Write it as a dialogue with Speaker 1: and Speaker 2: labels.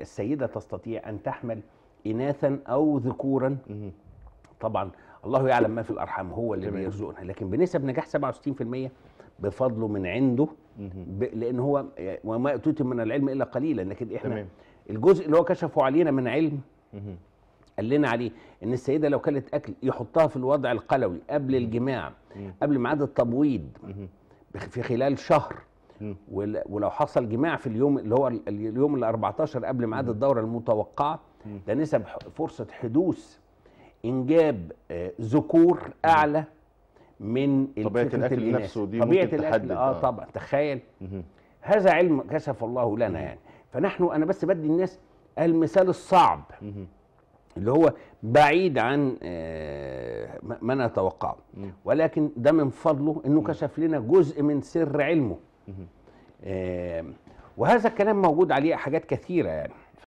Speaker 1: السيدة تستطيع أن تحمل إناثا أو ذكورا طبعا الله يعلم ما في الأرحام هو اللي بيرزقنا لكن بنسب نجاح 67% بفضله من عنده لأن هو وما أتوت من العلم إلا قليلا لكن إحنا تمام. الجزء اللي هو كشفه علينا من علم قال لنا عليه ان السيده لو كلت اكل يحطها في الوضع القلوي قبل الجماع قبل ميعاد التبويض في خلال شهر ولو حصل جماع في اليوم اللي هو اليوم ال 14 قبل ميعاد الدوره المتوقعه ده نسب فرصه حدوث انجاب آه، ذكور اعلى من طبيعه الاكل الإناس. نفسه دي طبيعه ممكن الاكل تحدد. اه, آه. طبعا تخيل هذا علم كشف الله لنا يعني فنحن انا بس بدي الناس المثال الصعب اللي هو بعيد عن آه، ما نتوقعه ولكن ده من فضله انه كشف لنا جزء من سر علمه وهذا الكلام موجود عليه حاجات كثيره يعني